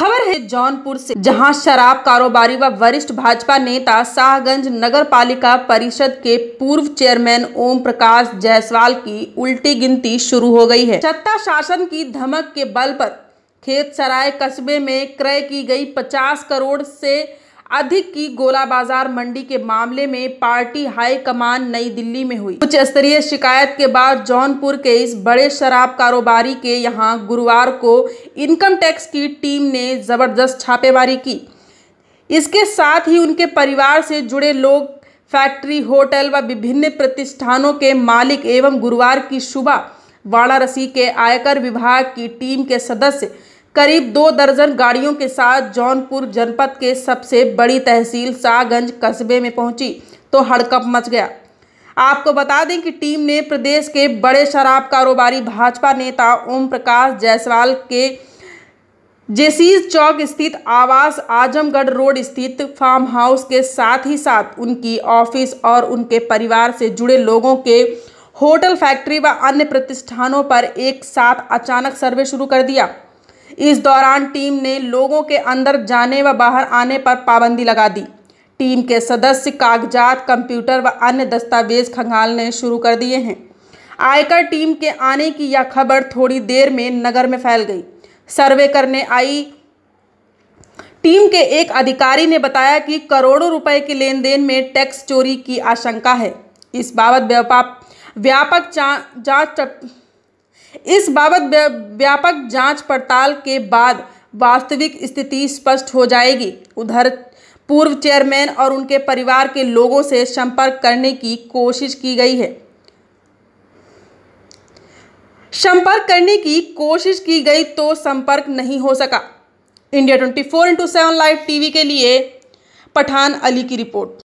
खबर है जौनपुर से जहां शराब कारोबारी व वरिष्ठ भाजपा नेता शाहगंज नगर पालिका परिषद के पूर्व चेयरमैन ओम प्रकाश जायसवाल की उल्टी गिनती शुरू हो गई है सत्ता शासन की धमक के बल पर खेत सराय कस्बे में क्रय की गई 50 करोड़ से अधिक की गोला बाजार मंडी के मामले में पार्टी हाईकमान नई दिल्ली में हुई उच्च स्तरीय शिकायत के बाद जौनपुर के इस बड़े शराब कारोबारी के यहाँ गुरुवार को इनकम टैक्स की टीम ने जबरदस्त छापेमारी की इसके साथ ही उनके परिवार से जुड़े लोग फैक्ट्री होटल व विभिन्न प्रतिष्ठानों के मालिक एवं गुरुवार की सुबह वाराणसी के आयकर विभाग की टीम के सदस्य करीब दो दर्जन गाड़ियों के साथ जौनपुर जनपद के सबसे बड़ी तहसील शाहगंज कस्बे में पहुंची तो हड़कप मच गया आपको बता दें कि टीम ने प्रदेश के बड़े शराब कारोबारी भाजपा नेता ओम प्रकाश जायसवाल के जेसीज चौक स्थित आवास आजमगढ़ रोड स्थित फार्म हाउस के साथ ही साथ उनकी ऑफिस और उनके परिवार से जुड़े लोगों के होटल फैक्ट्री व अन्य प्रतिष्ठानों पर एक साथ अचानक सर्वे शुरू कर दिया इस दौरान टीम ने लोगों के अंदर जाने व बाहर आने पर पाबंदी लगा दी टीम के सदस्य कागजात कंप्यूटर व अन्य दस्तावेज खंगालने शुरू कर दिए हैं आयकर टीम के आने की यह खबर थोड़ी देर में नगर में फैल गई सर्वे करने आई टीम के एक अधिकारी ने बताया कि करोड़ों रुपए के लेन देन में टैक्स चोरी की आशंका है इस बाबत व्यापक जांच इस बाबत व्यापक जांच पड़ताल के बाद वास्तविक स्थिति स्पष्ट हो जाएगी उधर पूर्व चेयरमैन और उनके परिवार के लोगों से संपर्क करने की कोशिश की गई है संपर्क करने की कोशिश की गई तो संपर्क नहीं हो सका India twenty four into seven live TV के लिए पठान अली की रिपोर्ट